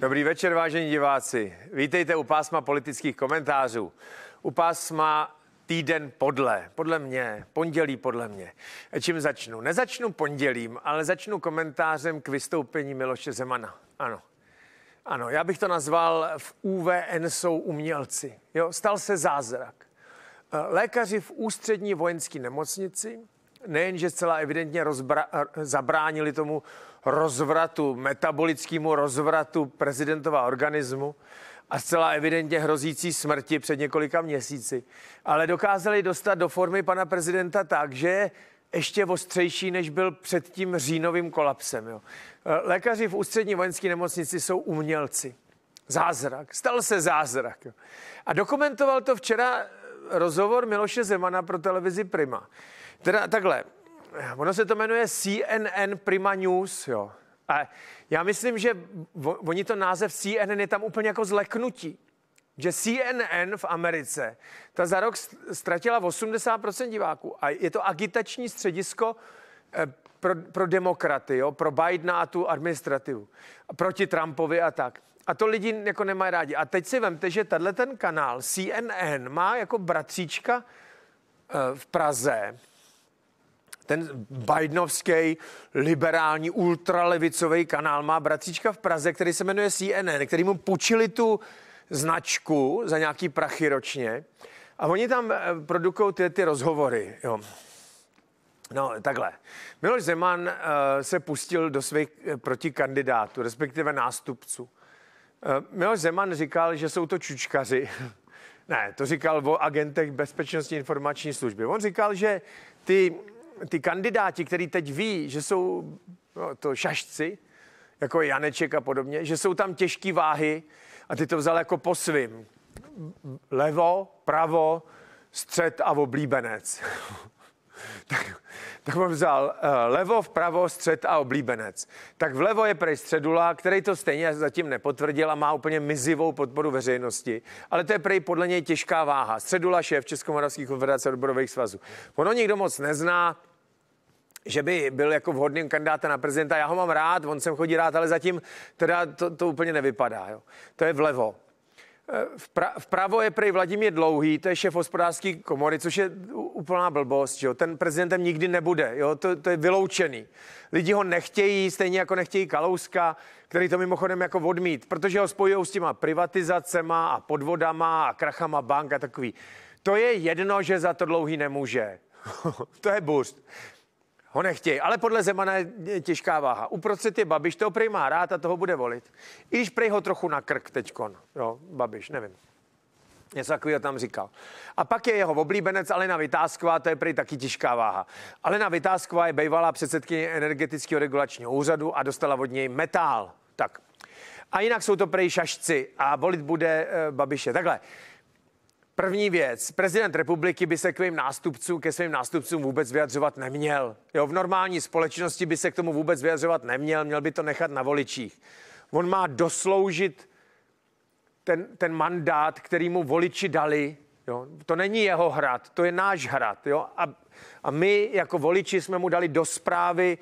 Dobrý večer, vážení diváci. Vítejte u pásma politických komentářů. U pásma týden podle, podle mě, pondělí podle mě. Čím začnu? Nezačnu pondělím, ale začnu komentářem k vystoupení Miloše Zemana. Ano, ano, já bych to nazval v UVN jsou umělci. Jo, stal se zázrak. Eh, lékaři v ústřední vojenské nemocnici nejenže zcela evidentně rozbra- eh, zabránili tomu rozvratu, metabolickému rozvratu prezidentova organismu a zcela evidentně hrozící smrti před několika měsíci. Ale dokázali dostat do formy pana prezidenta tak, že je ještě ostřejší, než byl před tím říjnovým kolapsem. Jo. Eh, lékaři v ústřední vojenské nemocnici jsou umělci. Zázrak. Stal se zázrak. Jo. A dokumentoval to včera eh, rozhovor Miloše Zemana pro televizi Prima. Teda takhle, ono se to jmenuje CNN Prima News, jo. A já myslím, že oni to název CNN je tam úplně jako zleknutí. Že CNN v Americe, ta za rok ztratila 80% diváků a je to agitační středisko eh, pro, pro demokraty, jo, pro Bidena a tu administrativu, proti Trumpovi a tak. A to lidi jako nemají rádi. A teď si vemte, že tenhle ten kanál CNN má jako bratříčka eh, v Praze ten Bidenovský liberální ultralevicový kanál má bratříčka v Praze, který se jmenuje CNN, který mu půjčili tu značku za nějaký prachy ročně a oni tam eh, produkují ty, ty rozhovory. Jo. No, takhle. Miloš Zeman uh, se pustil do svých eh, protikandidátů, respektive nástupců. Uh, Miloš Zeman říkal, že jsou to čučkaři. ne, to říkal o agentech Bezpečnostní informační služby. On říkal, že ty ty kandidáti, který teď ví, že jsou no, to šašci, jako Janeček a podobně, že jsou tam těžké váhy a ty to vzal jako po svým. Levo, pravo, střed a oblíbenec. tak, tak on vzal uh, levo, vpravo, střed a oblíbenec. Tak vlevo je prej středula, který to stejně zatím nepotvrdil a má úplně mizivou podporu veřejnosti. Ale to je prej podle něj těžká váha. Středula šéf českomoravských konfederace odborových svazů. Ono nikdo moc nezná, že by byl jako vhodným kandidátem na prezidenta. Já ho mám rád, on sem chodí rád, ale zatím teda to, to úplně nevypadá. Jo. To je vlevo. E, Vpra- vpravo je prej Vladimír Dlouhý, to je šéf hospodářské komory, což je úplná blbost. Jo? Ten prezidentem nikdy nebude, jo? To, to je vyloučený. Lidi ho nechtějí, stejně jako nechtějí Kalouska, který to mimochodem jako odmít, protože ho spojují s těma privatizacema a podvodama a krachama bank a takový. To je jedno, že za to dlouhý nemůže. to je boost ho nechtějí, ale podle Zemana je těžká váha. Uprostřed je Babiš, toho prej má rád a toho bude volit. Iž prej ho trochu na krk teďkon, jo, Babiš, nevím. Něco takového tam říkal. A pak je jeho oblíbenec Alena Vytázková, to je prý taky těžká váha. Alena Vytázková je bývalá předsedkyně energetického regulačního úřadu a dostala od něj metál. Tak. A jinak jsou to prej šašci a volit bude e, Babiše. Takhle. První věc, prezident republiky by se k svým nástupcům, ke svým nástupcům vůbec vyjadřovat neměl. Jo, v normální společnosti by se k tomu vůbec vyjadřovat neměl, měl by to nechat na voličích. On má dosloužit ten, ten mandát, který mu voliči dali. Jo. To není jeho hrad, to je náš hrad. Jo. A, a my jako voliči jsme mu dali do zprávy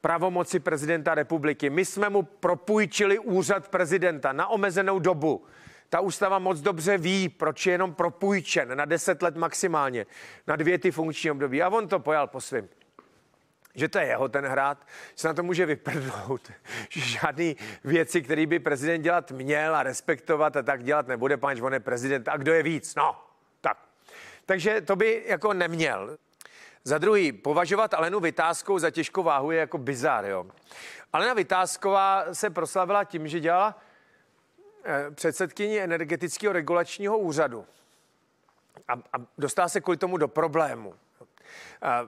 pravomoci prezidenta republiky. My jsme mu propůjčili úřad prezidenta na omezenou dobu ta ústava moc dobře ví, proč je jenom propůjčen na 10 let maximálně, na dvě ty funkční období. A on to pojal po svým že to je jeho ten hrát, že se na to může vyprdnout, že žádný věci, který by prezident dělat měl a respektovat a tak dělat nebude, páč on je prezident a kdo je víc, no, tak. Takže to by jako neměl. Za druhý, považovat Alenu Vytázkou za těžkou váhu je jako bizár, jo. Alena Vytázková se proslavila tím, že dělala Eh, předsedkyni energetického regulačního úřadu a, a dostala se kvůli tomu do problému. Eh,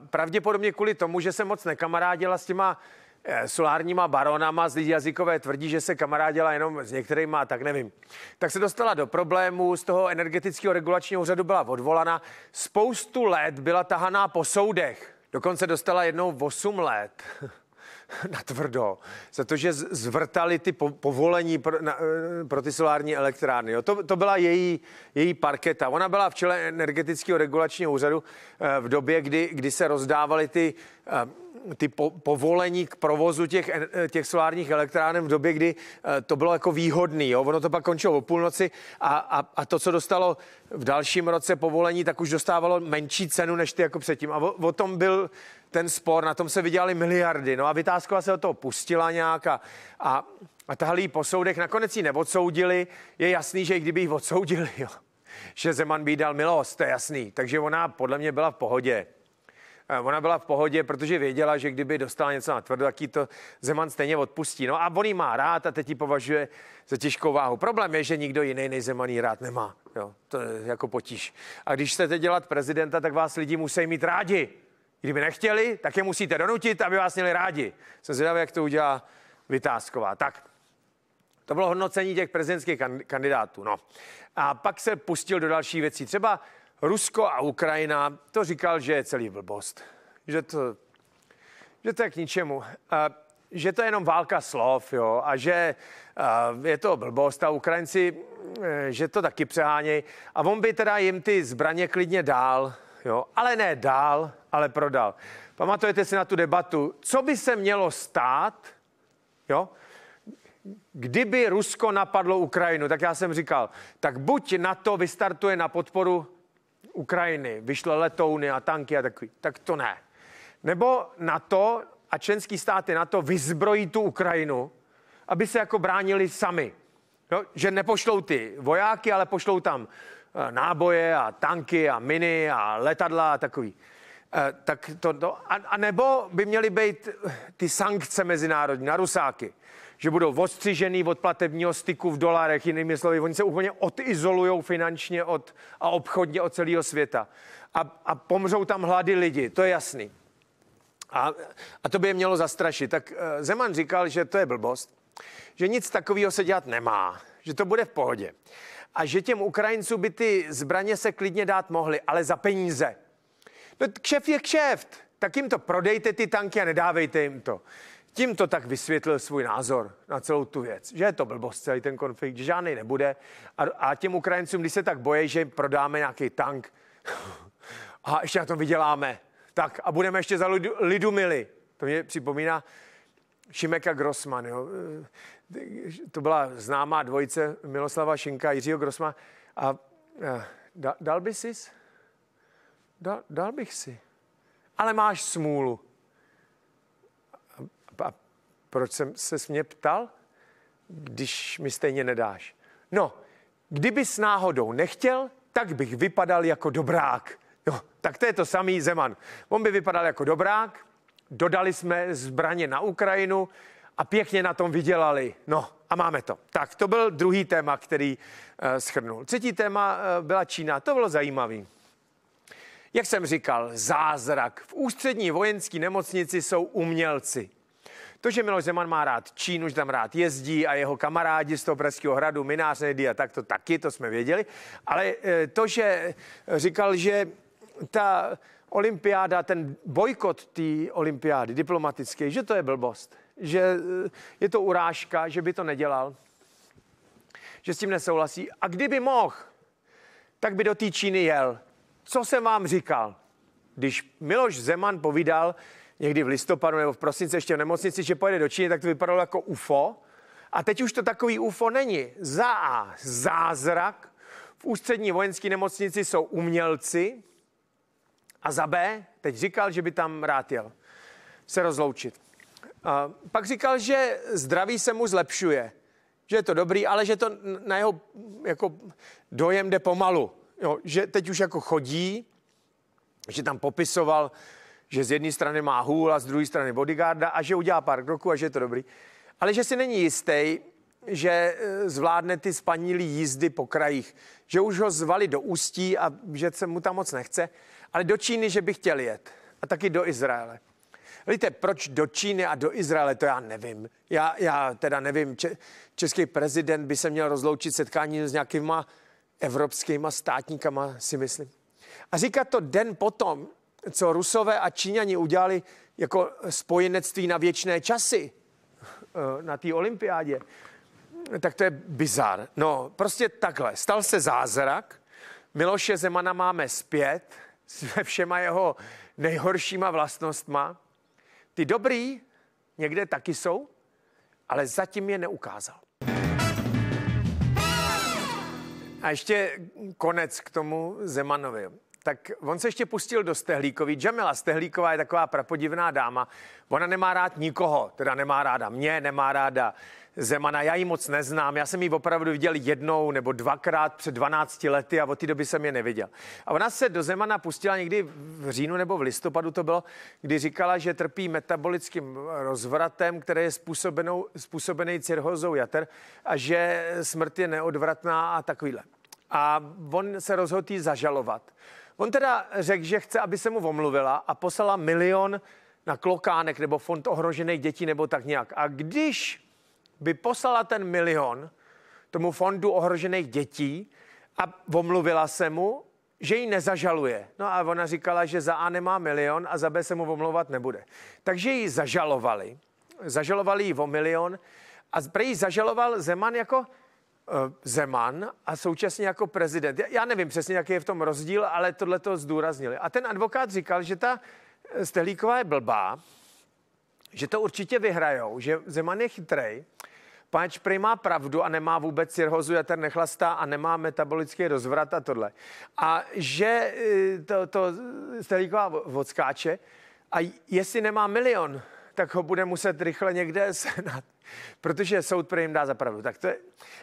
pravděpodobně kvůli tomu, že se moc nekamarádila s těma eh, solárníma baronama z lidí jazykové tvrdí, že se kamarádila jenom s některýma, tak nevím. Tak se dostala do problému, z toho energetického regulačního úřadu byla odvolana. Spoustu let byla tahaná po soudech. Dokonce dostala jednou 8 let. na tvrdo, za to, že zvrtali ty povolení pro, na, eh, pro ty solární elektrárny. Jo. To, to byla její, její parketa. Ona byla v čele energetického regulačního úřadu eh, v době, kdy, kdy se rozdávaly ty Ehm, ty po, povolení k provozu těch, těch solárních elektráren v době, kdy eh, to bylo jako výhodný. Jo? Ono to pak končilo o půlnoci a, a, a to, co dostalo v dalším roce povolení, tak už dostávalo menší cenu než ty jako předtím. A o, o tom byl ten spor, na tom se vydělali miliardy. No a Vytázková se do toho pustila nějak a, a, a tahle po soudech. Nakonec ji neodsoudili. Je jasný, že i kdyby ji odsoudili, jo? že Zeman by jí dal milost, to je jasný. Takže ona podle mě byla v pohodě. Eh, ona byla v pohodě, protože věděla, že kdyby dostala něco na tvrdo, tak to Zeman stejně odpustí. No a on jí má rád a teď ji považuje za těžkou váhu. Problém je, že nikdo jiný než Zeman jí rád nemá. Jo, to je jako potíž. A když chcete dělat prezidenta, tak vás lidi musí mít rádi. Kdyby nechtěli, tak je musíte donutit, aby vás měli rádi. Jsem zvědavý, jak to udělá Vytázková. Tak, to bylo hodnocení těch prezidentských kandidátů. No. A pak se pustil do další věcí. Třeba Rusko a Ukrajina, to říkal, že je celý blbost. Že to, že to je k ničemu. A že to je jenom válka slov, jo, a že a je to blbost a Ukrajinci, e, že to taky přehánějí. A on by teda jim ty zbraně klidně dál, jo, ale ne dál, ale prodal. Pamatujete si na tu debatu, co by se mělo stát, jo, kdyby Rusko napadlo Ukrajinu, tak já jsem říkal, tak buď na to vystartuje na podporu Ukrajiny vyšle letouny a tanky a takový, tak to ne. Nebo na to a členský státy to vyzbrojí tu Ukrajinu, aby se jako bránili sami. Jo? Že nepošlou ty vojáky, ale pošlou tam eh, náboje a tanky a miny a letadla a takový. E, tak to, to, a, a nebo by měly být eh, ty sankce mezinárodní na Rusáky že budou odstřižený od platebního styku v dolarech, jinými slovy, oni se úplně odizolují finančně od, a obchodně od celého světa. A, a pomřou tam hlady lidi, to je jasný. A, a to by je mělo zastrašit. Tak eh, Zeman říkal, že to je blbost, že nic takového se dělat nemá, že to bude v pohodě. A že těm Ukrajincům by ty zbraně se klidně dát mohly, ale za peníze. No kšeft je kšeft, tak jim to prodejte ty tanky a nedávejte jim to. Tím to tak vysvětlil svůj názor na celou tu věc, že je to blbost celý ten konflikt, že žádný nebude. A, a těm Ukrajincům, když se tak bojí, že jim prodáme nějaký tank a ještě na tom vyděláme, tak a budeme ještě za lidu, lidu mili. To mě připomíná Šimeka Grossman. Jo. To byla známá dvojice Miloslava Šinka a Jiřího Grossma. A, a da, dal by sis? Da, dal bych si. Ale máš smůlu. Proč jsem se s mě ptal, když mi stejně nedáš? No, kdyby s náhodou nechtěl, tak bych vypadal jako dobrák. No, tak to je to samý Zeman. On by vypadal jako dobrák, dodali jsme zbraně na Ukrajinu a pěkně na tom vydělali. No a máme to. Tak to byl druhý téma, který uh, schrnul. Třetí téma uh, byla Čína. To bylo zajímavý. Jak jsem říkal, zázrak. V ústřední vojenské nemocnici jsou umělci. To, že Miloš Zeman má rád Čínu, že tam rád jezdí a jeho kamarádi z toho Pražského hradu, minář a tak to taky, to jsme věděli. Ale eh, to, že eh, říkal, že ta olympiáda, ten bojkot té olympiády diplomatické, že to je blbost, že eh, je to urážka, že by to nedělal, že s tím nesouhlasí. A kdyby mohl, tak by do té Číny jel. Co jsem vám říkal? Když Miloš Zeman povídal, někdy v listopadu nebo v prosinci ještě v nemocnici, že pojede do Číny, tak to vypadalo jako UFO. A teď už to takový UFO není. Za A zázrak, v ústřední vojenské nemocnici jsou umělci a za B, teď říkal, že by tam rád jel, se rozloučit. A pak říkal, že zdraví se mu zlepšuje, že je to dobrý, ale že to na jeho jako dojem jde pomalu. Jo, že teď už jako chodí, že tam popisoval že z jedné strany má hůl a z druhé strany bodyguarda a že udělá pár kroků a že je to dobrý. Ale že si není jistý, že eh, zvládne ty spanilý jízdy po krajích, že už ho zvali do Ústí a že se mu tam moc nechce, ale do Číny, že by chtěl jet a taky do Izraele. Víte, proč do Číny a do Izraele, to já nevím. Já, já teda nevím, če, český prezident by se měl rozloučit setkání s nějakýma evropskýma státníkama, si myslím. A říkat to den potom, co Rusové a Číňani udělali jako spojenectví na věčné časy eh, na té olympiádě, tak to je bizar. No, prostě takhle. Stal se zázrak. Miloše Zemana máme zpět se všema jeho nejhoršíma vlastnostma. Ty dobrý někde taky jsou, ale zatím je neukázal. A ještě konec k tomu Zemanovi tak on se ještě pustil do Stehlíkový. Jamila Stehlíková je taková prapodivná dáma. Ona nemá rád nikoho, teda nemá ráda mě, nemá ráda Zemana. Já ji moc neznám, já jsem ji opravdu viděl jednou nebo dvakrát před 12 lety a od té doby jsem je neviděl. A ona se do Zemana pustila někdy v říjnu nebo v listopadu to bylo, kdy říkala, že trpí metabolickým rozvratem, který je způsobenou, způsobený cirhozou jater a že smrt je neodvratná a takovýhle. A on se rozhodl zažalovat. On teda řekl, že chce, aby se mu omluvila a poslala milion na klokánek nebo fond ohrožených dětí nebo tak nějak. A když by poslala ten milion tomu fondu ohrožených dětí a omluvila se mu, že ji nezažaluje. No a ona říkala, že za A nemá milion a za B se mu omlouvat nebude. Takže ji zažalovali. Zažalovali ji o milion a prý zažaloval Zeman jako Eh, Zeman a současně jako prezident. Já nevím přesně, jaký je v tom rozdíl, ale tohle to zdůraznili. A ten advokát říkal, že ta eh, Stehlíková je blbá, že to určitě vyhrajou, že Zeman je chytrej, páč prej má pravdu a nemá vůbec cirhozu, jater nechlastá a nemá metabolický rozvrat a tohle. A že eh, to, to Stehlíková odskáče a jestli nemá milion, tak ho bude muset rychle někde sehnat, protože soud pro jim dá za pravdu. Tak to je,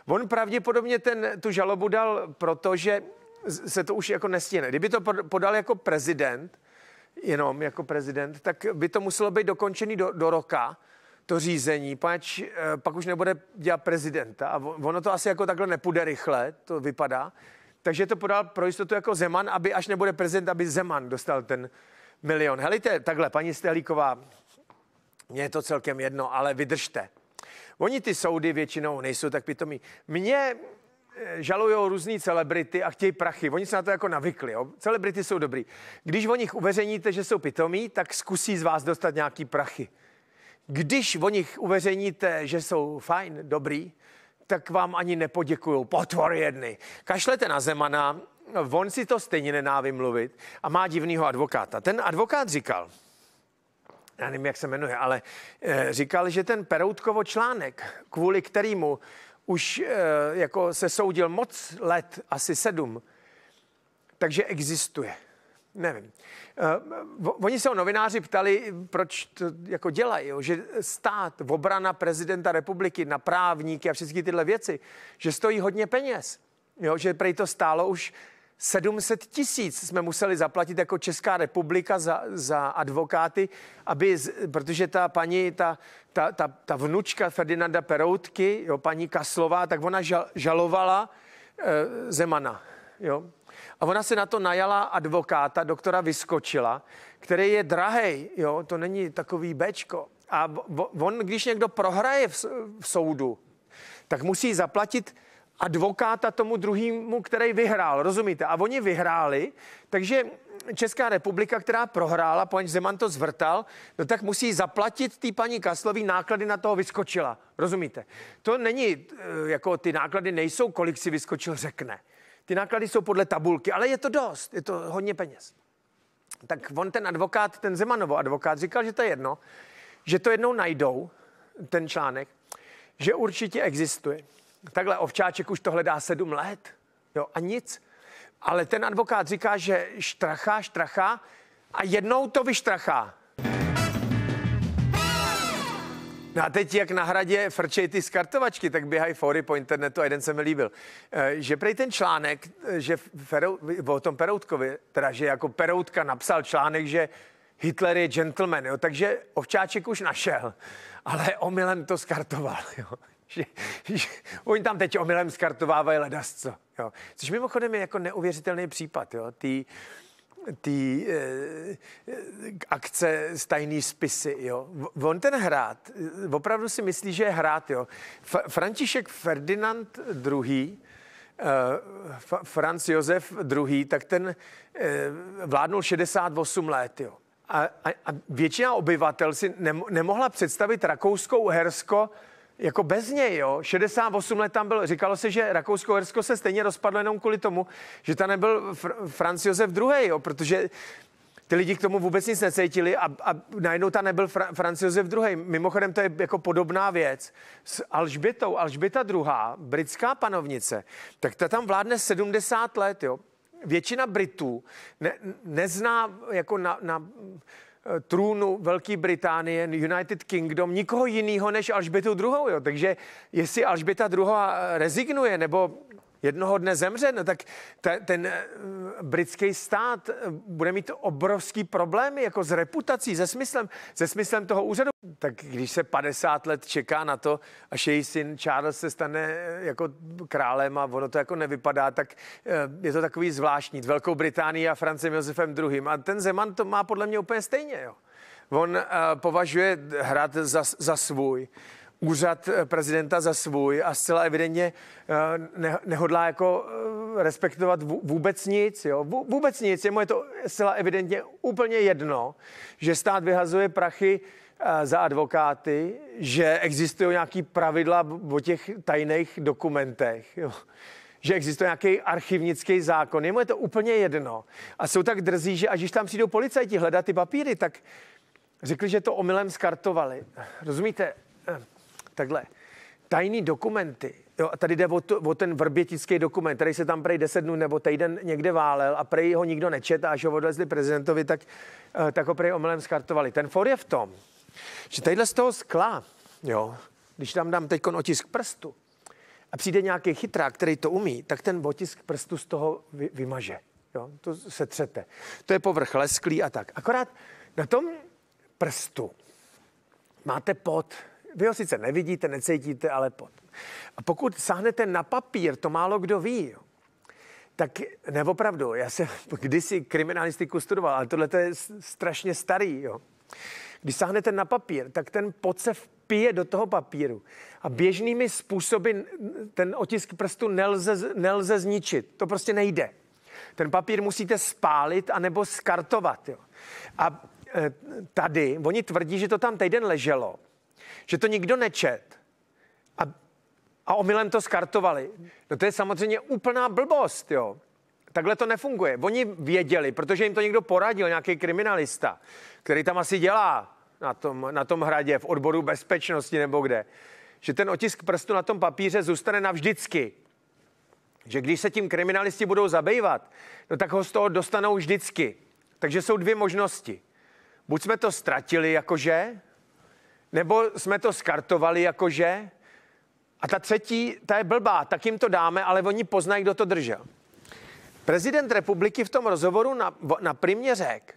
on pravděpodobně ten, tu žalobu dal, protože se to už jako nestihne. Kdyby to podal jako prezident, jenom jako prezident, tak by to muselo být dokončený do, do roka, to řízení, pač eh, pak už nebude dělat prezidenta a ono to asi jako takhle nepůjde rychle, to vypadá. Takže to podal pro jistotu jako Zeman, aby až nebude prezident, aby Zeman dostal ten milion. Helejte, takhle, paní Stelíková. Mně je to celkem jedno, ale vydržte. Oni ty soudy většinou nejsou tak pitomí. Mně eh, žalují různý celebrity a chtějí prachy. Oni se na to jako navykli. Jo? Celebrity jsou dobrý. Když o nich uveřejníte, že jsou pitomí, tak zkusí z vás dostat nějaký prachy. Když o nich uveřejníte, že jsou fajn, dobrý, tak vám ani nepoděkuju. Potvor jedny. Kašlete na Zemana, on si to stejně nenávím mluvit a má divnýho advokáta. Ten advokát říkal, já nevím, jak se jmenuje, ale eh, říkal, že ten Peroutkovo článek, kvůli kterému už eh, jako se soudil moc let, asi sedm, takže existuje. Nevím. Eh, oni se o novináři ptali, proč to jako dělají, jo? že stát, obrana prezidenta republiky na právníky a všechny tyhle věci, že stojí hodně peněz. Jo? Že prej to stálo už 700 tisíc jsme museli zaplatit jako Česká republika za, za advokáty, aby, protože ta paní, ta, ta, ta, ta vnučka Ferdinanda Peroutky, jo, paní Kaslová, tak ona žal, žalovala eh, Zemana. Jo. A ona se na to najala advokáta, doktora Vyskočila, který je drahej, jo, to není takový bečko. A on, když někdo prohraje v, v soudu, tak musí zaplatit advokáta tomu druhému, který vyhrál, rozumíte? A oni vyhráli, takže Česká republika, která prohrála, pan Zeman to zvrtal, no tak musí zaplatit té paní Kaslový náklady na toho vyskočila, rozumíte? To není, eh, jako ty náklady nejsou, kolik si vyskočil řekne. Ty náklady jsou podle tabulky, ale je to dost, je to hodně peněz. Tak on ten advokát, ten Zemanovo advokát říkal, že to je jedno, že to jednou najdou, ten článek, že určitě existuje takhle Ovčáček už to hledá sedm let. Jo, a nic. Ale ten advokát říká, že štrachá, štrachá a jednou to vyštrachá. No a teď, jak na hradě frčej ty skartovačky, tak běhají fóry po internetu a jeden se mi líbil. Eh, že prej ten článek, eh, že Ferou, o tom Peroutkovi, teda že jako Peroutka napsal článek, že Hitler je gentleman, jo, takže Ovčáček už našel, ale omylem to skartoval, jo. Že, oni tam teď omylem skartovávají ledasco. Jo. Což mimochodem je jako neuvěřitelný případ. Jo. Ty, ty eh, eh, akce s tajný spisy, jo. On ten hrát, eh, opravdu si myslí, že je hrát, jo. F- František Ferdinand II., eh, Franz Josef II., tak ten eh, vládnul 68 let, jo. A, a, a většina obyvatel si nemohla představit rakouskou hersko jako bez něj, jo, 68 let tam byl, říkalo se, že Rakousko-Hersko se stejně rozpadlo jenom kvůli tomu, že tam nebyl Fr- Franz Josef II, jo, protože ty lidi k tomu vůbec nic necítili a, a najednou tam nebyl Fra- Franz Josef II. Mimochodem to je jako podobná věc s Alžbětou. Alžběta II., britská panovnice, tak ta tam vládne 70 let, jo. Většina Britů ne, nezná jako na, na trůnu Velké Británie, United Kingdom, nikoho jiného než Alžbětu druhou. Jo. Takže jestli Alžběta druhá rezignuje nebo jednoho dne zemře, no tak te, ten eh, britský stát eh, bude mít obrovský problémy jako s reputací, se smyslem, se smyslem toho úřadu. Tak když se 50 let čeká na to, až její syn Charles se stane eh, jako králem a ono to jako nevypadá, tak je to takový zvláštní. Velkou Británii a Francem Josefem II. A ten Zeman to má podle mě úplně stejně, jo. On uh, považuje hrad za, za svůj úřad eh, prezidenta za svůj a zcela evidentně eh, ne, nehodlá jako eh, respektovat vůbec nic. Jo? Vůbec nic. Jemu je to zcela evidentně úplně jedno, že stát vyhazuje prachy za advokáty, že existují nějaké pravidla o těch tajných dokumentech. Jo? že existuje nějaký archivnický zákon. Jemu je to úplně jedno. A jsou tak drzí, že až když tam přijdou policajti hledat ty papíry, tak řekli, že to omylem skartovali. Rozumíte? takhle, tajný dokumenty, Jo, a tady jde o, to, o ten vrbětický dokument, který se tam prej 10 dnů nebo týden někde válel a prej ho nikdo nečet a až ho odvezli prezidentovi, tak, eh, tak ho prej omylem skartovali. Ten for je v tom, že tadyhle z toho skla, jo, když tam dám teď otisk prstu a přijde nějaký chytrák, který to umí, tak ten otisk prstu z toho vy, vymaže. Jo, to se třete. To je povrch lesklý a tak. Akorát na tom prstu máte pot, vy ho sice nevidíte, necítíte, ale pot. A pokud sahnete na papír, to málo kdo ví, jo. Tak neopravdu, já jsem kdysi kriminalistiku studoval, ale tohle je strašně starý. Jo. Když sahnete na papír, tak ten pot se do toho papíru. A běžnými způsoby ten otisk prstu nelze, nelze zničit. To prostě nejde. Ten papír musíte spálit anebo skartovat. Jo. A e, tady, oni tvrdí, že to tam týden leželo že to nikdo nečet a, a omylem to skartovali. No to je samozřejmě úplná blbost, jo. Takhle to nefunguje. Oni věděli, protože jim to někdo poradil, nějaký kriminalista, který tam asi dělá na tom, na tom hradě v odboru bezpečnosti nebo kde, že ten otisk prstu na tom papíře zůstane navždycky. Že když se tím kriminalisti budou zabývat, no tak ho z toho dostanou vždycky. Takže jsou dvě možnosti. Buď jsme to ztratili jakože, nebo jsme to skartovali jakože? A ta třetí, ta je blbá, tak jim to dáme, ale oni poznají, kdo to držel. Prezident republiky v tom rozhovoru na, na primě řekl,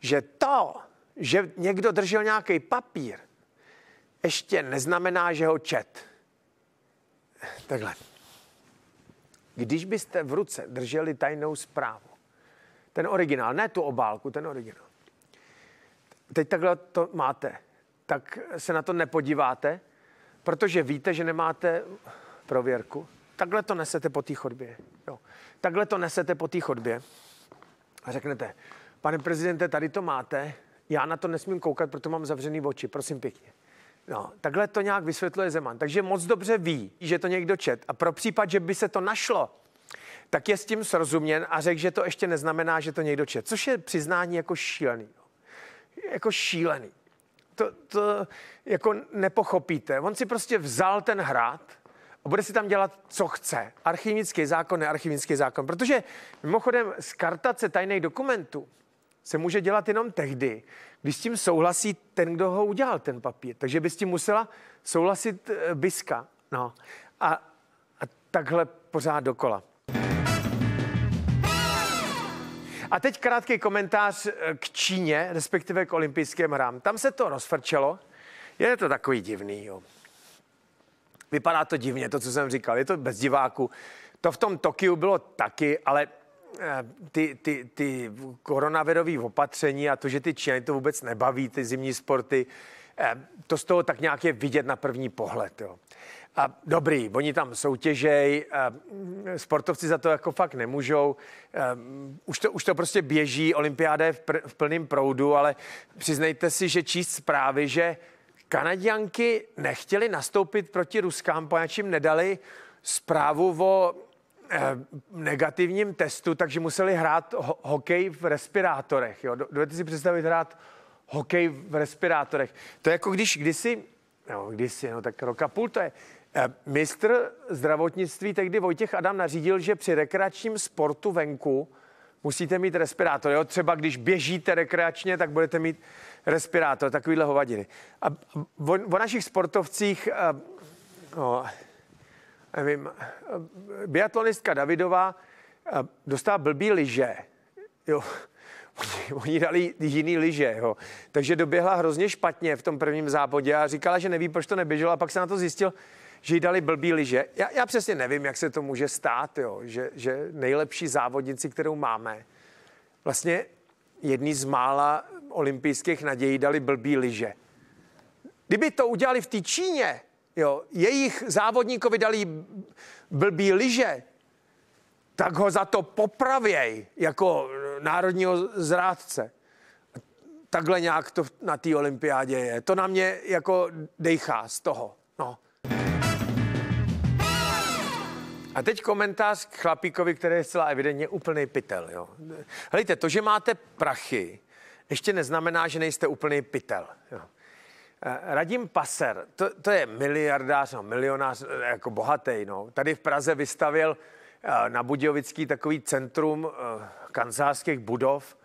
že to, že někdo držel nějaký papír, ještě neznamená, že ho čet. Takhle. Když byste v ruce drželi tajnou zprávu, ten originál, ne tu obálku, ten originál. Teď takhle to máte tak se na to nepodíváte, protože víte, že nemáte prověrku. Takhle to nesete po té chodbě. Jo. Takhle to nesete po té chodbě a řeknete, pane prezidente, tady to máte, já na to nesmím koukat, proto mám zavřený oči, prosím pěkně. No, takhle to nějak vysvětluje Zeman. Takže moc dobře ví, že to někdo čet. A pro případ, že by se to našlo, tak je s tím srozuměn a řekl, že to ještě neznamená, že to někdo čet. Což je přiznání jako šílený. Jako šílený to, to jako nepochopíte. On si prostě vzal ten hrad a bude si tam dělat, co chce. Archivnický zákon, nearchivnický zákon. Protože mimochodem skartace tajných dokumentů se může dělat jenom tehdy, když s tím souhlasí ten, kdo ho udělal, ten papír. Takže by s tím musela souhlasit eh, biska. No. A, a takhle pořád dokola. A teď krátký komentář eh, k Číně, respektive k olympijským hrám. Tam se to rozfrčelo. Je to takový divný, jo. Vypadá to divně, to, co jsem říkal. Je to bez diváků. To v tom Tokiu bylo taky, ale eh, ty, ty, ty koronavirové opatření a to, že ty Číny to vůbec nebaví, ty zimní sporty, eh, to z toho tak nějak je vidět na první pohled. Jo. A dobrý, oni tam soutěžej, mm, sportovci za to jako fakt nemůžou. Mm, už to, už to prostě běží, olympiáda je v, pr- v plném proudu, ale přiznejte si, že číst zprávy, že Kanadianky nechtěli nastoupit proti Ruskám, poněvadž jim nedali zprávu o eh, negativním testu, takže museli hrát ho- hokej v respirátorech. Jo? Dovedete si představit hrát hokej v respirátorech. To je jako když kdysi, no kdysi, no tak roka půl to je, Eh, mistr zdravotnictví tehdy Vojtěch Adam nařídil, že při rekreačním sportu venku musíte mít respirátor. Jo? Třeba když běžíte rekreačně, tak budete mít respirátor, takovýhle hovadiny. A o, o našich sportovcích, eh, no, nevím, eh, biatlonistka Davidová dostala blbý liže. Jo. Oni, oni dali jiný liže, jo. takže doběhla hrozně špatně v tom prvním závodě a říkala, že neví, proč to neběžela. a pak se na to zjistil, že jí dali blbý liže. Já, já přesně nevím, jak se to může stát, jo, že, že nejlepší závodnici, kterou máme, vlastně jedný z mála olympijských nadějí dali blbý liže. Kdyby to udělali v té Číně, jo, jejich závodníkovi dali blbý liže, tak ho za to popravěj jako národního zrádce. Takhle nějak to na té olympiádě je. To na mě jako dejchá z toho. No. A teď komentář k chlapíkovi, který je zcela evidentně úplný pytel. Jo? Hlejte, to, že máte prachy, ještě neznamená, že nejste úplný pytel. Jo? Eh, Radim Paser, to, to je miliardář, no, milionář, eh, jako bohatý. No. Tady v Praze vystavil eh, na Budějovický takový centrum kancelářských budov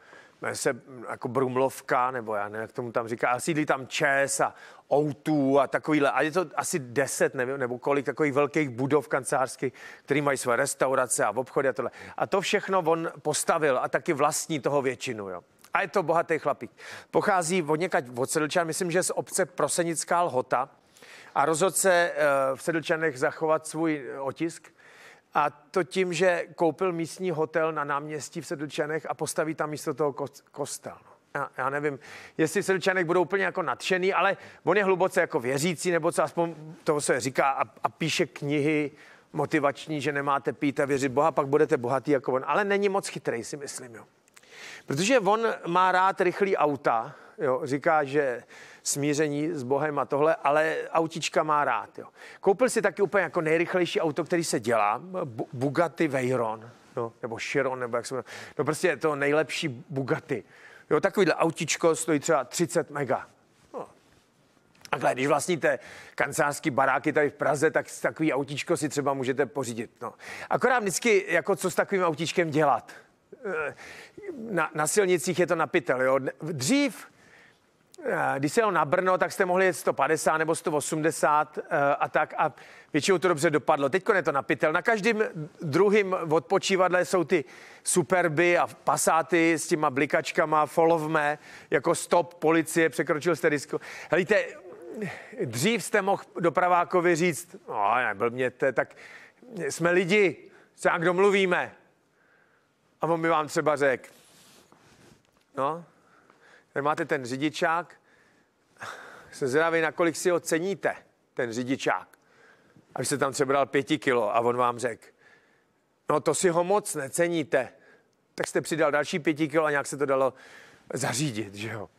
jmenuje se jako Brumlovka, nebo já nevím, jak tomu tam říká, a sídlí tam Čes a O2 a takovýhle. A je to asi deset, nevím, nebo kolik takových velkých budov kancelářských, který mají své restaurace a obchody a tohle. A to všechno on postavil a taky vlastní toho většinu, jo. A je to bohatý chlapík. Pochází od někaď od Sedlčan, myslím, že z obce Prosenická Lhota a rozhodl se eh, v Sedlčanech zachovat svůj eh, otisk a to tím, že koupil místní hotel na náměstí v Sedlčanech a postaví tam místo toho kostel. No. Já, já nevím, jestli Sedlčanek budou úplně jako nadšený, ale on je hluboce jako věřící, nebo co aspoň toho se říká a, a píše knihy motivační, že nemáte pít a věřit Boha, pak budete bohatý jako on. Ale není moc chytrý, si myslím, jo. Protože on má rád rychlý auta, jo, říká, že smíření s Bohem a tohle, ale autička má rád. Jo. Koupil si taky úplně jako nejrychlejší auto, který se dělá, Bugatti Veyron, no, nebo Chiron, nebo jak se jmenuje. No prostě to nejlepší Bugatti. Jo, takovýhle autičko stojí třeba 30 mega. No. Takhle, když vlastníte kancelářský baráky tady v Praze, tak takový autičko si třeba můžete pořídit. No. Akorát vždycky, jako co s takovým autičkem dělat? Eh, na, na silnicích je to napitel, jo. Dřív Eh, když se jel na Brno, tak jste mohli jet 150 nebo 180 eh, a tak a většinou to dobře dopadlo. Teď je to na Na každém druhém odpočívadle jsou ty superby a pasáty s těma blikačkama, follow me, jako stop, policie, překročil jste disko. Helíte, dřív jste mohl dopravákovi říct, no blbněte, tak jsme lidi, se kdo mluvíme. A on by vám třeba řekl, no, Tady máte ten řidičák. Jsem zvědavý, nakolik si ho ceníte, ten řidičák. Aby se tam dal pěti kilo a on vám řekl, no to si ho moc neceníte. Tak jste přidal další pěti kilo a nějak se to dalo zařídit, že jo.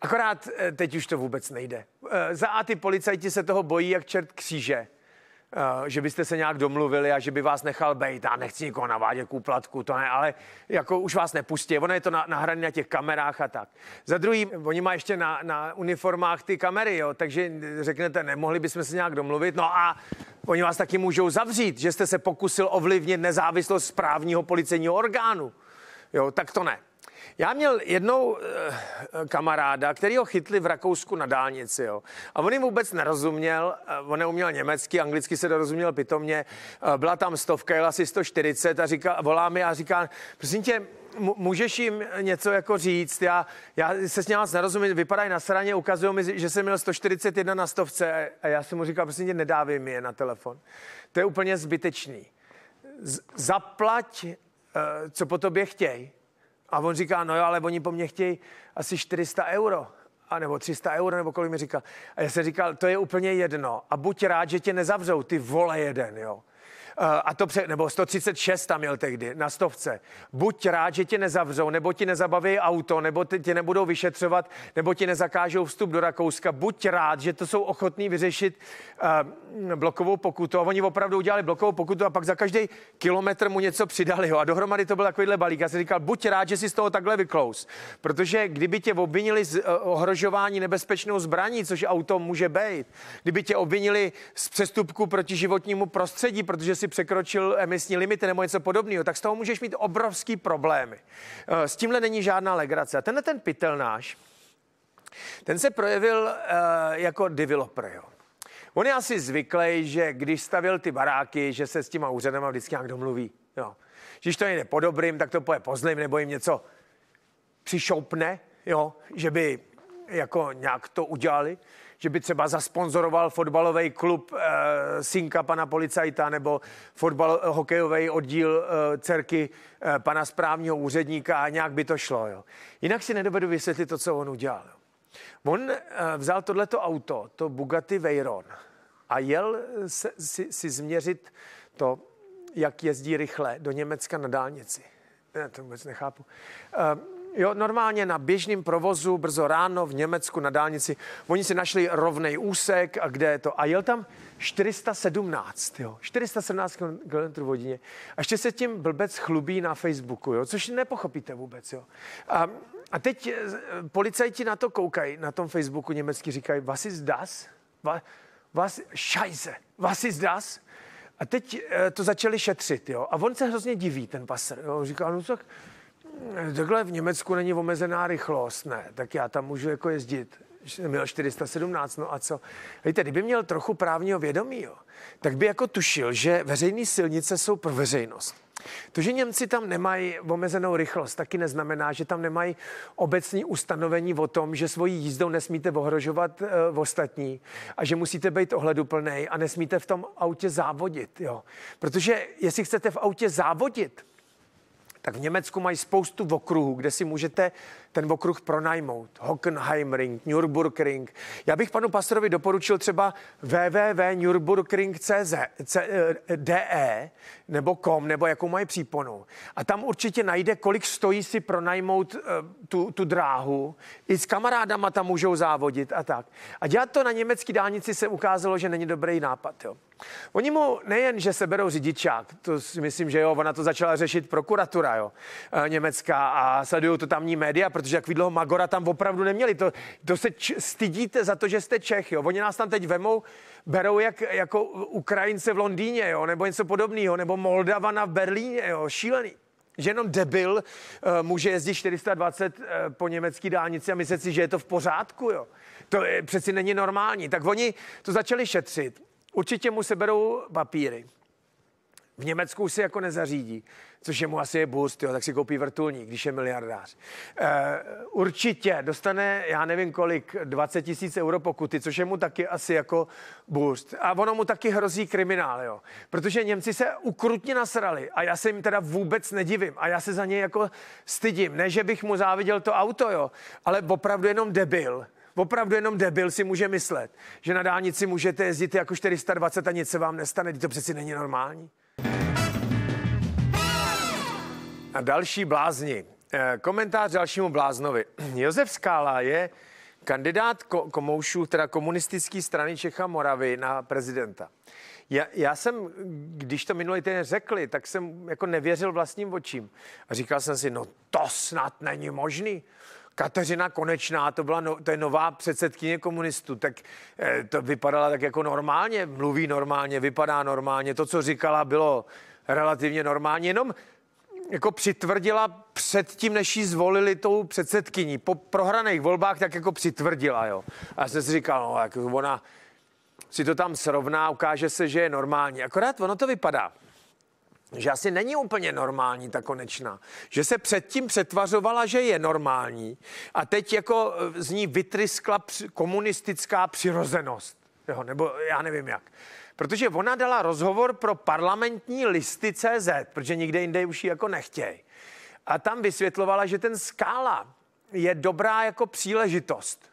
Akorát eh, teď už to vůbec nejde. Eh, za A ty policajti se toho bojí jak čert kříže. Eh, že byste se nějak domluvili a že by vás nechal bejt. Já nechci nikoho navádět k úplatku, to ne, ale jako už vás nepustí. Ono je to na, na hraně na těch kamerách a tak. Za druhý, oni mají ještě na, na uniformách ty kamery, jo, takže řeknete, nemohli bychom se nějak domluvit. No a oni vás taky můžou zavřít, že jste se pokusil ovlivnit nezávislost správního policejního orgánu. Jo, tak to ne. Já měl jednou eh, kamaráda, který ho chytli v Rakousku na dálnici. Jo. A on jim vůbec nerozuměl, eh, on neuměl německy, anglicky se dorozuměl pitomně. Eh, byla tam stovka, jela asi 140 a říká, volá mi a říká, prosím tě, můžeš jim něco jako říct, já, já se s ním nerozumím, vypadají na straně, ukazují mi, že jsem měl 141 na stovce a já jsem mu říkal, prosím tě, nedávej mi je na telefon. To je úplně zbytečný. Z- zaplať, co po tobě chtějí a on říká, no jo, ale oni po mně chtějí asi 400 euro a nebo 300 euro, nebo kolik mi říkal. A já jsem říkal, to je úplně jedno. A buď rád, že tě nezavřou, ty vole jeden, jo. Eh, a to pře- nebo 136 tam měl tehdy na stovce. Buď rád, že ti nezavřou, nebo ti nezabaví auto, nebo ti tě nebudou vyšetřovat, nebo ti nezakážou vstup do Rakouska. Buď rád, že to jsou ochotní vyřešit uh, blokovou pokutu. A oni opravdu udělali blokovou pokutu a pak za každý kilometr mu něco přidali. Jo. A dohromady to byl takovýhle balík. Já jsem říkal, buď rád, že si z toho takhle vyklous. Protože kdyby tě obvinili z uh, ohrožování nebezpečnou zbraní, což auto může být, kdyby tě obvinili z přestupku proti životnímu prostředí, protože si si překročil emisní limity nebo něco podobného, tak z toho můžeš mít obrovský problémy. Eh, s tímhle není žádná legrace. A tenhle ten pytel náš, ten se projevil eh, jako developer. Jo. On je asi zvyklý, že když stavil ty baráky, že se s těma úřadama vždycky nějak domluví. Jo. Když to jde po dobrým, tak to poje po zlým, nebo jim něco přišoupne, jo, že by jako nějak to udělali že by třeba zasponzoroval fotbalový klub e, synka pana policajta nebo fotbal, eh, hokejový oddíl e, dcerky e, pana správního úředníka a nějak by to šlo. Jo. Jinak si nedovedu vysvětlit to, co on udělal. On e, vzal tohleto auto, to Bugatti Veyron a jel se, si, si změřit to, jak jezdí rychle do Německa na dálnici. Já to vůbec nechápu. Ehm, Jo, normálně na běžném provozu brzo ráno v Německu na dálnici. Oni si našli rovnej úsek a kde je to. A jel tam 417, jo. 417 km v hodině. A ještě se tím blbec chlubí na Facebooku, jo, což nepochopíte vůbec, jo. A, a teď eh, policajti na to koukají, na tom Facebooku německy říkají, was ist das? Was, was, scheiße, was ist das? A teď eh, to začali šetřit, jo. A on se hrozně diví, ten paser, jo. On říká, no tak, Takhle v Německu není omezená rychlost, ne, tak já tam můžu jako jezdit měl 417, no a co? Víte, kdyby měl trochu právního vědomí, jo, tak by jako tušil, že veřejné silnice jsou pro veřejnost. To, že Němci tam nemají omezenou rychlost, taky neznamená, že tam nemají obecní ustanovení o tom, že svojí jízdou nesmíte ohrožovat e, ostatní a že musíte být ohleduplnej a nesmíte v tom autě závodit. Jo. Protože jestli chcete v autě závodit, tak v Německu mají spoustu okruhů, kde si můžete ten okruh pronajmout. Hockenheimring, Nürburgring. Já bych panu pastorovi doporučil třeba www.nürburgring.de eh, nebo com, nebo jakou mají příponu. A tam určitě najde, kolik stojí si pronajmout eh, tu, tu dráhu. I s kamarádama tam můžou závodit a tak. A dělat to na německé dálnici se ukázalo, že není dobrý nápad. Jo. Oni mu nejen, že se berou řidičák, to si myslím, že jo, ona to začala řešit prokuratura jo, eh, německá a sledují to tamní média, protože vidlo Magora tam opravdu neměli. To, to se č- stydíte za to, že jste Čech, jo. Oni nás tam teď vemou, berou jak, jako Ukrajince v Londýně, jo, nebo něco podobného, nebo Moldavana v Berlíně, jo, šílený že jenom debil uh, může jezdit 420 uh, eh, po německé dálnici a myslet si, že je to v pořádku. Jo. To je, přeci není normální. Tak oni to začali šetřit. Určitě mu seberou papíry. V Německu už si jako nezařídí, což je mu asi je boost, jo, tak si koupí vrtulník, když je miliardář. E, určitě dostane, já nevím kolik, 20 tisíc euro pokuty, což je mu taky asi jako boost. A ono mu taky hrozí kriminál, jo. Protože Němci se ukrutně nasrali a já se jim teda vůbec nedivím a já se za ně jako stydím. Ne, že bych mu záviděl to auto, jo, ale opravdu jenom debil opravdu jenom debil si může myslet, že na dálnici můžete jezdit jako 420 a nic se vám nestane, to přeci není normální. A další blázni. Eh, komentář dalšímu bláznovi. Josef Skála je kandidát ko- komoušů, teda komunistické strany Čecha Moravy na prezidenta. Já, já jsem, když to minulý týden řekli, tak jsem jako nevěřil vlastním očím. A říkal jsem si, no to snad není možný. Kateřina Konečná, to, byla no, to je nová předsedkyně komunistů, tak e, to vypadala tak jako normálně, mluví normálně, vypadá normálně, to, co říkala, bylo relativně normálně, jenom jako přitvrdila před tím, než ji zvolili tou předsedkyní. Po prohraných volbách tak jako přitvrdila, jo. A jsem si říkal, no, jak ona si to tam srovná, ukáže se, že je normální. Akorát ono to vypadá že asi není úplně normální ta konečná, že se předtím přetvařovala, že je normální a teď jako eh, z ní vytryskla komunistická přirozenost, jo, nebo já nevím jak. Protože ona dala rozhovor pro parlamentní listy CZ, protože nikde jinde už ji jako nechtějí. A tam vysvětlovala, že ten skála je dobrá jako příležitost,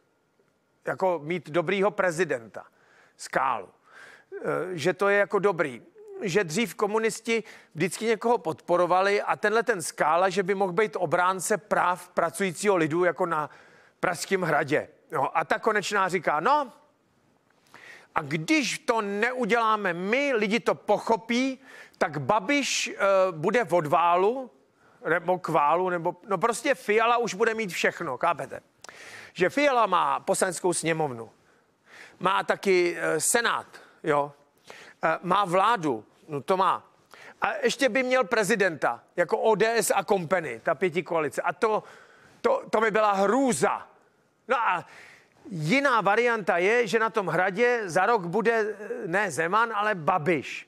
jako mít dobrýho prezidenta, skálu. Eh, že to je jako dobrý že dřív komunisti vždycky někoho podporovali a tenhle ten skála, že by mohl být obránce práv pracujícího lidu jako na Pražském hradě. No, a ta konečná říká, no, a když to neuděláme my, lidi to pochopí, tak Babiš e, bude v odválu, nebo kválu, nebo, no prostě Fiala už bude mít všechno, chápete? Že Fiala má poslaneckou sněmovnu, má taky e, senát, jo, e, má vládu, No to má. A ještě by měl prezidenta, jako ODS a Kompeny ta pěti koalice. A to, to, to by byla hrůza. No a jiná varianta je, že na tom hradě za rok bude eh, ne Zeman, ale Babiš.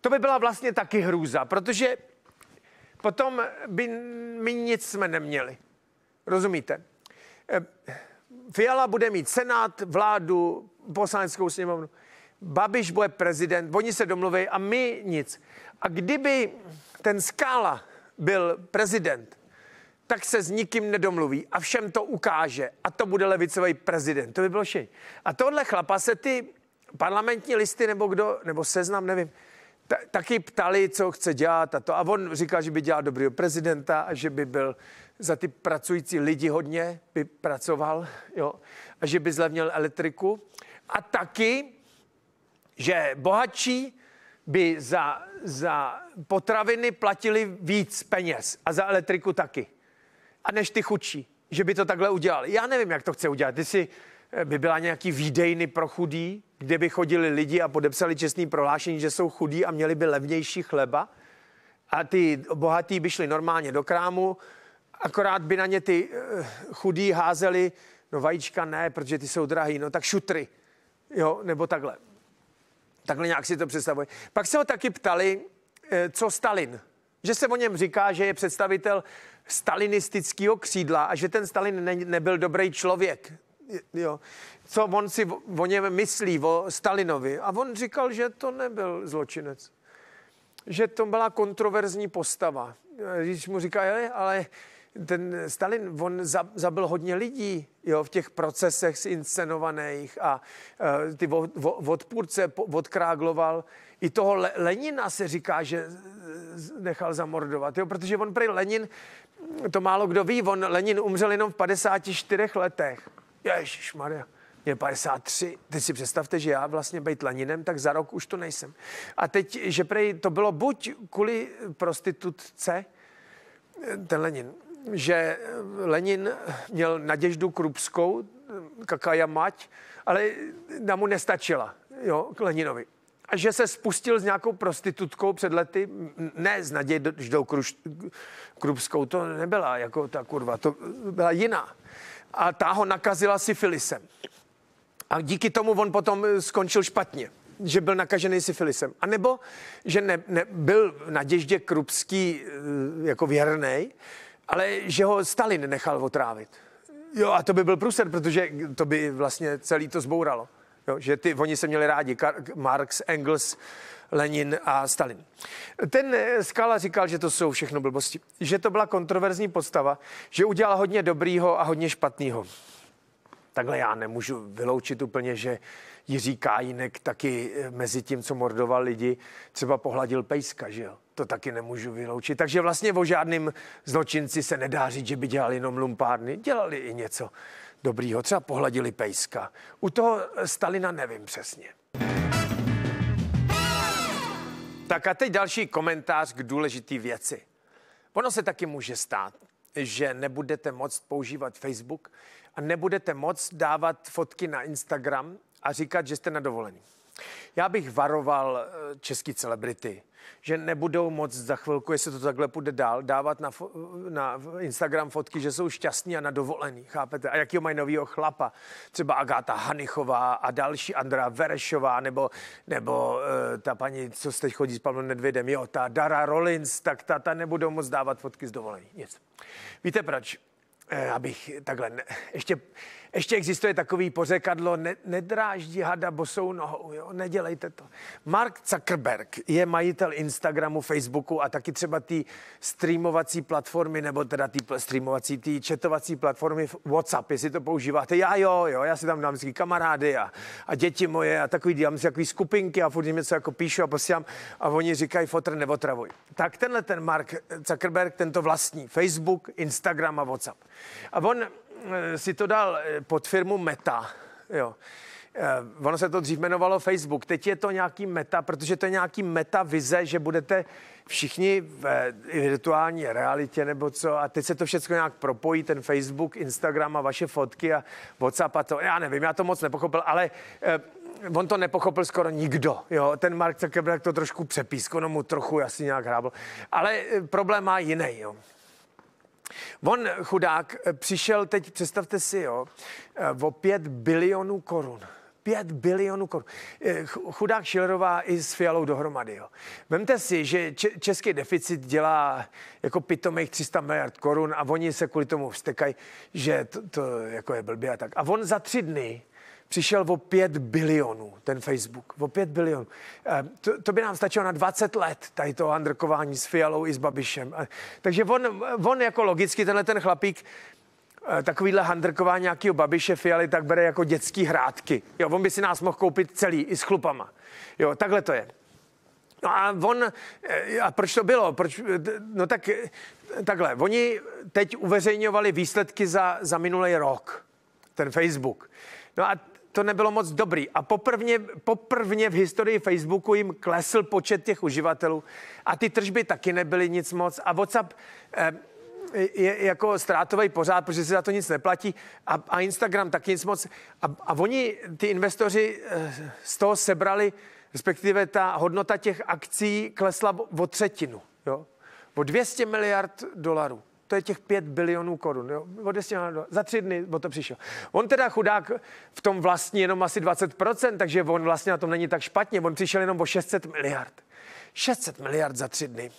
To by byla vlastně taky hrůza, protože potom by my nic jsme neměli. Rozumíte? Eh, Fiala bude mít senát, vládu, poslaneckou sněmovnu. Babiš bude prezident, oni se domluví a my nic. A kdyby ten Skála byl prezident, tak se s nikým nedomluví a všem to ukáže a to bude levicový prezident. To by bylo šej. A tohle chlapa se ty parlamentní listy nebo kdo, nebo seznam, nevím, taky ptali, co chce dělat a to. A on říkal, že by dělal dobrýho prezidenta a že by byl za ty pracující lidi hodně, by pracoval, jo, a že by zlevnil elektriku. A taky že bohatší by za, za potraviny platili víc peněz a za elektriku taky. A než ty chudší, že by to takhle udělali. Já nevím, jak to chce udělat. Jestli eh, by byla nějaký výdejny pro chudí, kde by chodili lidi a podepsali čestný prohlášení, že jsou chudí a měli by levnější chleba. A ty bohatí by šli normálně do krámu, akorát by na ně ty eh, chudí házeli, no vajíčka ne, protože ty jsou drahý, no tak šutry, jo, nebo takhle. Takhle nějak si to představuje. Pak se ho taky ptali, eh, co Stalin. Že se o něm říká, že je představitel stalinistického křídla a že ten Stalin ne, nebyl dobrý člověk. Jo. Co on si o něm myslí, o Stalinovi. A on říkal, že to nebyl zločinec. Že to byla kontroverzní postava. Eh, když mu říká, ale ten Stalin, on zabil hodně lidí jo, v těch procesech zinscenovaných a uh, ty vo, odpůrce odkrágloval. I toho Le, Lenina se říká, že nechal zamordovat, jo, protože on prý Lenin, to málo kdo ví, on Lenin umřel jenom v 54 letech. Ježišmarja. Je 53. Teď si představte, že já vlastně být Leninem, tak za rok už to nejsem. A teď, že prej to bylo buď kvůli prostitutce, ten Lenin, že Lenin měl Naděždu Krupskou, Kakaja Mať, ale na mu nestačila, jo, k Leninovi. A že se spustil s nějakou prostitutkou před lety, ne s Naděždou Krupskou, to nebyla jako ta kurva, to byla jiná. A ta ho nakazila syfilisem. A díky tomu on potom skončil špatně že byl nakažený syfilisem. A nebo, že ne, ne, byl Naděždě Krupský eh, jako věrný, ale že ho Stalin nechal otrávit. Jo, a to by byl pruser, protože to by vlastně celý to zbouralo. Jo, že ty, oni se měli rádi, Kar- Marx, Engels, Lenin a Stalin. Ten eh, Skala říkal, že to jsou všechno blbosti, že to byla kontroverzní podstava, že udělal hodně dobrýho a hodně špatného. Takhle já nemůžu vyloučit úplně, že Jiří Kájinek taky eh, mezi tím, co mordoval lidi, třeba pohladil pejska, že jo? To taky nemůžu vyloučit. Takže vlastně o žádným zločinci se nedá říct, že by dělali jenom lumpárny. Dělali i něco dobrýho, třeba pohladili pejska. U toho Stalina nevím přesně. Tak a teď další komentář k důležitý věci. Ono se taky může stát, že nebudete moc používat Facebook a nebudete moc dávat fotky na Instagram a říkat, že jste na dovolení. Já bych varoval eh, český celebrity, že nebudou moc za chvilku, jestli to takhle půjde dál, dávat na, fo- na Instagram fotky, že jsou šťastní a na dovolený, chápete? A jakýho mají novýho chlapa, třeba Agáta Hanichová a další Andra Verešová, nebo, nebo uh, ta paní, co teď chodí s Pavlem Nedvědem, jo, ta Dara Rollins, tak ta, ta nebudou moc dávat fotky z dovolený, nic. Víte proč? Eh, abych takhle, ne, ještě ještě existuje takový pořekadlo, ne, nedráždí hada bosou nohou, jo? nedělejte to. Mark Zuckerberg je majitel Instagramu, Facebooku a taky třeba ty streamovací platformy, nebo teda ty streamovací, ty četovací platformy WhatsApp, jestli to používáte. Já jo, jo, já si tam dám vždycky kamarády a, a děti moje a takový, dělám si takový skupinky a furt jim něco jako píšu a posílám a oni říkají fotr neotravuj. Tak tenhle ten Mark Zuckerberg, tento vlastní Facebook, Instagram a WhatsApp. A on Eh, si to dal eh, pod firmu Meta. Jo. Eh, ono se to dřív jmenovalo Facebook. Teď je to nějaký meta, protože to je nějaký meta vize, že budete všichni v virtuální realitě nebo co a teď se to všechno nějak propojí, ten Facebook, Instagram a vaše fotky a WhatsApp a to, já nevím, já to moc nepochopil, ale on to nepochopil skoro nikdo. Jo? Ten Mark Zuckerberg to trošku přepískl, no mu trochu asi nějak hrábl. Ale problém má jiný. Jo? On, chudák, přišel teď, představte si, jo, eh, o 5 bilionů korun. 5 bilionů korun. Eh, chudák Šilerová i s Fialou dohromady. Jo. Vemte si, že český deficit dělá jako pitomých 300 miliard korun a oni se kvůli tomu vztekají, že to, to jako je blbě a tak. A on za tři dny přišel o 5 bilionů, ten Facebook, o 5 bilionů. Eh, to, to by nám stačilo na 20 let, tady to handrkování s Fialou i s Babišem. Eh, takže on, on jako logicky, tenhle ten chlapík, eh, takovýhle handrkování nějakého babiše Fialy tak bere jako dětský hrádky. Jo, on by si nás mohl koupit celý, i s chlupama. Jo, takhle to je. No a on, a proč to bylo? Proč, no tak, takhle, oni teď uveřejňovali výsledky za, za minulý rok, ten Facebook. No a to nebylo moc dobrý. A poprvně, poprvně v historii Facebooku jim klesl počet těch uživatelů a ty tržby taky nebyly nic moc. A WhatsApp eh, je jako ztrátový pořád, protože se za to nic neplatí a, a Instagram taky nic moc. A, a oni, ty investoři, eh, z toho sebrali, respektive ta hodnota těch akcí klesla o třetinu, jo? o 200 miliard dolarů. To je těch 5 bilionů korun. Jo? Od 10 za tři dny o to přišel. On teda chudák v tom vlastní jenom asi 20%, takže on vlastně na tom není tak špatně. On přišel jenom o 600 miliard. 600 miliard za tři dny.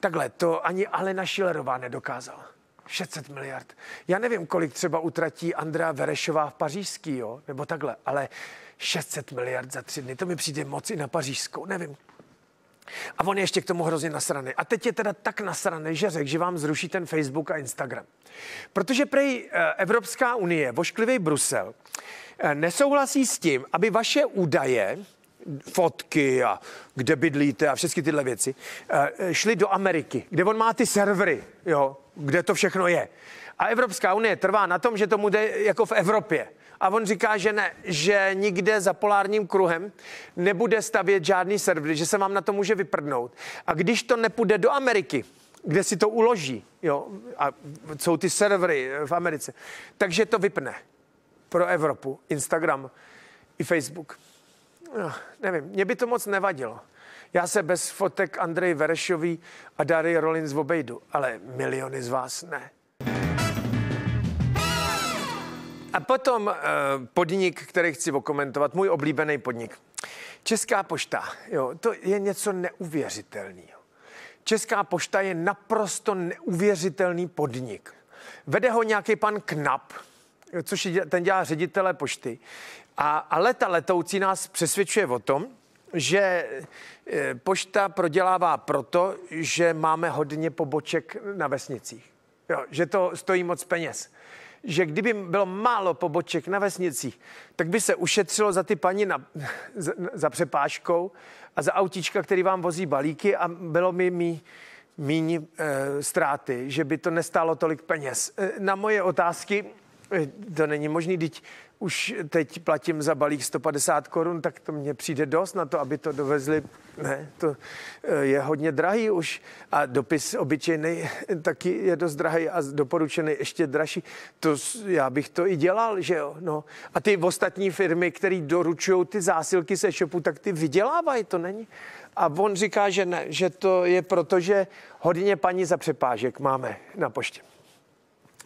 Takhle to ani Alena Šilerová nedokázala. 600 miliard. Já nevím, kolik třeba utratí Andrea Verešová v pařížský, jo? nebo takhle, ale 600 miliard za tři dny, to mi přijde moc i na pařížskou, nevím, a on je ještě k tomu hrozně nasraný. A teď je teda tak nasraný, že řekl, že vám zruší ten Facebook a Instagram. Protože prej eh, Evropská unie, vošklivý Brusel, eh, nesouhlasí s tím, aby vaše údaje, fotky a kde bydlíte a všechny tyhle věci, eh, šly do Ameriky, kde on má ty servery, jo, kde to všechno je. A Evropská unie trvá na tom, že to bude jako v Evropě. A on říká, že ne, že nikde za polárním kruhem nebude stavět žádný servery, že se vám na to může vyprdnout. A když to nepůjde do Ameriky, kde si to uloží, jo, a jsou ty servery v Americe, takže to vypne pro Evropu, Instagram i Facebook. No, nevím, mě by to moc nevadilo. Já se bez fotek Andrej Verešový a Dary Rollins obejdu, ale miliony z vás ne. A potom eh, podnik, který chci okomentovat, můj oblíbený podnik. Česká pošta, jo, to je něco neuvěřitelného. Česká pošta je naprosto neuvěřitelný podnik. Vede ho nějaký pan Knap, což je, ten dělá ředitele pošty. A, a leta letoucí nás přesvědčuje o tom, že eh, pošta prodělává proto, že máme hodně poboček na vesnicích. Jo, že to stojí moc peněz že kdyby bylo málo poboček na vesnicích, tak by se ušetřilo za ty paní na, za, za přepážkou a za autíčka, který vám vozí balíky a bylo mi mi míň e, ztráty, že by to nestálo tolik peněz. E, na moje otázky eh, to není možný, teď už teď platím za balík 150 korun, tak to mně přijde dost na to, aby to dovezli. Ne, to eh, je hodně drahý už a dopis obyčejný taky je dost drahý a doporučený ještě dražší. To já bych to i dělal, že jo. No. A ty ostatní firmy, které doručují ty zásilky se shopu, tak ty vydělávají, to není. A on říká, že ne, že to je proto, že hodně paní za přepážek máme na poště.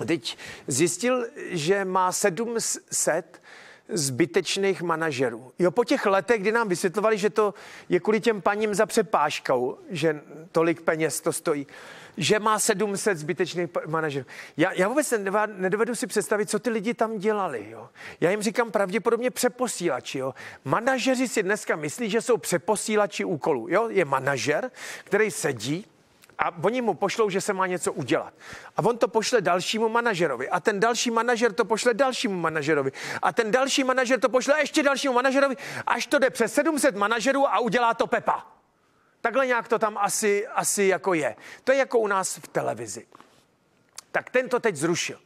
Teď zjistil, že má 700 zbytečných manažerů. Jo, po těch letech, kdy nám vysvětlovali, že to je kvůli těm paním za přepážkou, že tolik peněz to stojí, že má 700 zbytečných manažerů. Já, já vůbec nedovedu si představit, co ty lidi tam dělali. Jo. Já jim říkám pravděpodobně přeposílači. Jo. Manažeři si dneska myslí, že jsou přeposílači úkolů. Jo. Je manažer, který sedí a oni mu pošlou, že se má něco udělat. A on to pošle dalšímu manažerovi a ten další manažer to pošle dalšímu manažerovi a ten další manažer to pošle ještě dalšímu manažerovi, až to jde přes 700 manažerů a udělá to Pepa. Takhle nějak to tam asi, asi jako je. To je jako u nás v televizi. Tak ten to teď zrušil.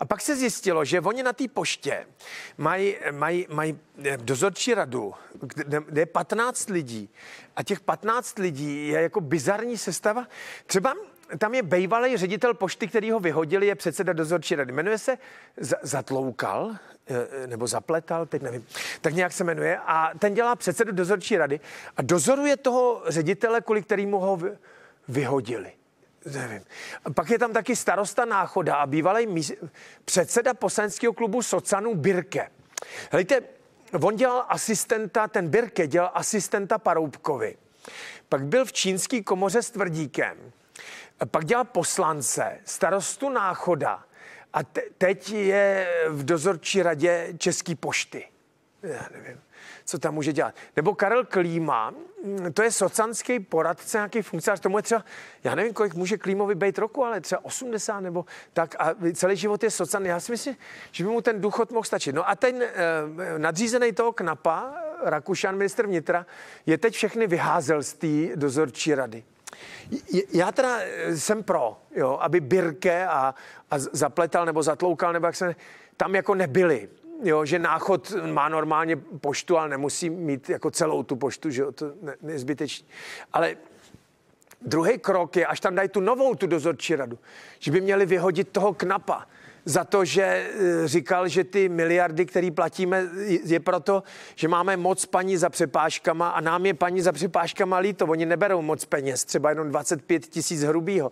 A pak se zjistilo, že oni na té poště mají maj, maj eh, dozorčí radu, kde, kde je 15 lidí. A těch 15 lidí je jako bizarní sestava. Třeba tam je bývalý ředitel pošty, který ho vyhodili, je předseda dozorčí rady. Jmenuje se Z- Zatloukal, eh, eh, nebo zapletal, teď nevím, tak nějak se jmenuje. A ten dělá předsedu dozorčí rady a dozoruje toho ředitele, kvůli kterýmu ho vyhodili. Nevím. pak je tam taky starosta Náchoda a bývalý míst, předseda poslaneckého klubu Socanů Birke. Hlejte, on dělal asistenta, ten Birke dělal asistenta Paroubkovi. Pak byl v čínský komoře s tvrdíkem. pak dělal poslance, starostu Náchoda a te- teď je v dozorčí radě České pošty. Já nevím co tam může dělat. Nebo Karel Klíma, mm, to je socanský poradce, nějaký funkcionář, tomu je třeba, já nevím, kolik může Klímovi být roku, ale třeba 80 nebo tak a celý život je socan. Já si myslím, že by mu ten důchod mohl stačit. No a ten eh, nadřízený toho knapa, Rakušan, minister vnitra, je teď všechny vyházel z té dozorčí rady. Já teda eh, jsem pro, jo, aby Birke a, a zapletal nebo zatloukal, nebo jak se tam jako nebyli jo, že náchod má normálně poštu, ale nemusí mít jako celou tu poštu, že jo, to ne, nezbytečný. Ale druhý krok je, až tam dají tu novou tu dozorčí radu, že by měli vyhodit toho knapa, za to, že e, říkal, že ty miliardy, které platíme, je proto, že máme moc paní za přepážkama a nám je paní za přepážkama líto. Oni neberou moc peněz, třeba jenom 25 tisíc hrubýho.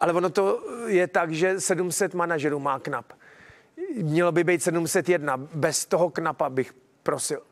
Ale ono to je tak, že 700 manažerů má knap mělo by být 701. Bez toho knapa bych prosil.